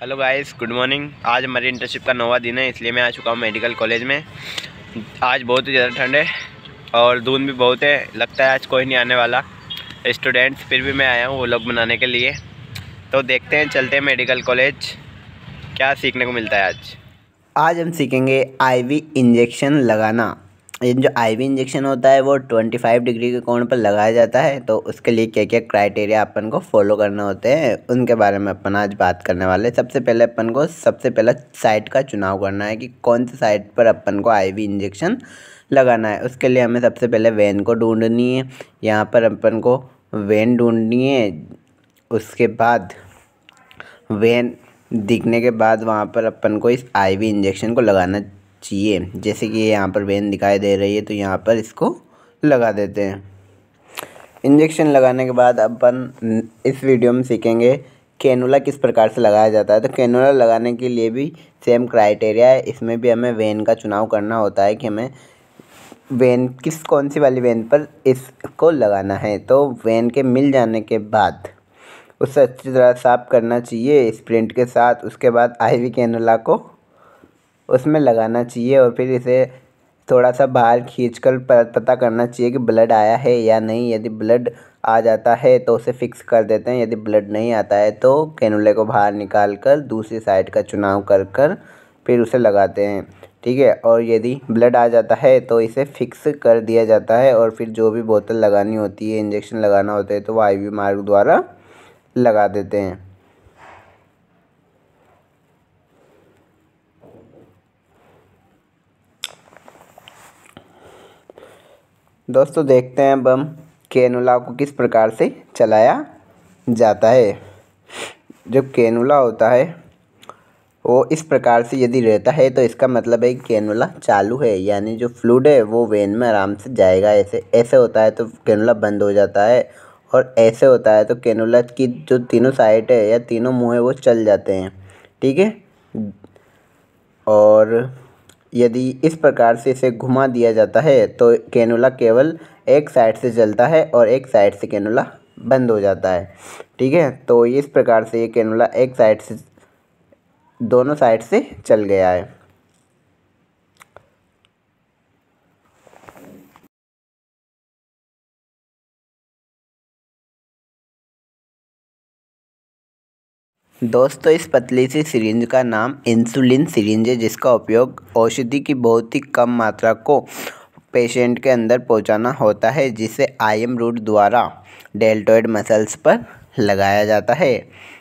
hello guys good morning आज हमारी internship का नौवा दिन है इसलिए मैं आ चुका हूँ मेडिकल कॉलेज में आज बहुत ही ज़्यादा ठंड है और धुंध भी बहुत है लगता है आज कोई नहीं आने वाला स्टूडेंट्स फिर भी मैं आया हूँ वो लोग बनाने के लिए तो देखते हैं चलते हैं मेडिकल कॉलेज क्या सीखने को मिलता है आज आज हम सीखेंगे आई इंजेक्शन लगाना जो आई इंजेक्शन होता है वो ट्वेंटी फाइव डिग्री के कोण पर लगाया जाता है तो उसके लिए क्या क्या क्राइटेरिया अपन को फॉलो करने होते हैं उनके बारे में अपन आज बात करने वाले सबसे पहले अपन को सबसे पहला साइट का चुनाव करना है कि कौन से साइट पर अपन को आई इंजेक्शन लगाना है उसके लिए हमें सबसे पहले वैन को ढूँढनी है यहाँ पर अपन को वैन ढूँढनी है उसके बाद वैन दिखने के बाद वहाँ पर अपन को इस वी इंजेक्शन को लगाना चाहिए जैसे कि यहाँ पर वेन दिखाई दे रही है तो यहाँ पर इसको लगा देते हैं इंजेक्शन लगाने के बाद अपन इस वीडियो में सीखेंगे कैनूला किस प्रकार से लगाया जाता है तो कैनूला लगाने के लिए भी सेम क्राइटेरिया है इसमें भी हमें वेन का चुनाव करना होता है कि हमें वेन किस कौन सी वाली वेन पर इसको लगाना है तो वेन के मिल जाने के बाद उसे अच्छी तरह साफ करना चाहिए स्प्रिंट के साथ उसके बाद आईवी कैनोला को उसमें लगाना चाहिए और फिर इसे थोड़ा सा बाहर खींच कर पता करना चाहिए कि ब्लड आया है या नहीं यदि ब्लड आ जाता है तो उसे फिक्स कर देते हैं यदि ब्लड नहीं आता है तो कैनुले को बाहर निकाल कर दूसरी साइड का चुनाव कर कर फिर उसे लगाते हैं ठीक है और यदि ब्लड आ जाता है तो इसे फिक्स कर दिया जाता है और फिर जो भी बोतल लगानी होती है इंजेक्शन लगाना होता है तो वो आई मार्ग द्वारा लगा देते हैं दोस्तों देखते हैं अब हम कैनुला को किस प्रकार से चलाया जाता है जो कैनुला होता है वो इस प्रकार से यदि रहता है तो इसका मतलब है कि कैनुला चालू है यानी जो फ्लूड है वो वेन में आराम से जाएगा ऐसे ऐसे होता है तो कैनुला बंद हो जाता है और ऐसे होता है तो कैनुला की जो तीनों साइड है या तीनों मुँह है वो चल जाते हैं ठीक है और यदि इस प्रकार से इसे घुमा दिया जाता है तो कैनुला केवल एक साइड से जलता है और एक साइड से कैनुला बंद हो जाता है ठीक है तो इस प्रकार से ये कैनुला एक साइड से दोनों साइड से चल गया है दोस्तों इस पतली सी सिरिंज का नाम इंसुलिन सिरिंज है जिसका उपयोग औषधि की बहुत ही कम मात्रा को पेशेंट के अंदर पहुंचाना होता है जिसे एम रूट द्वारा डेल्टोइड मसल्स पर लगाया जाता है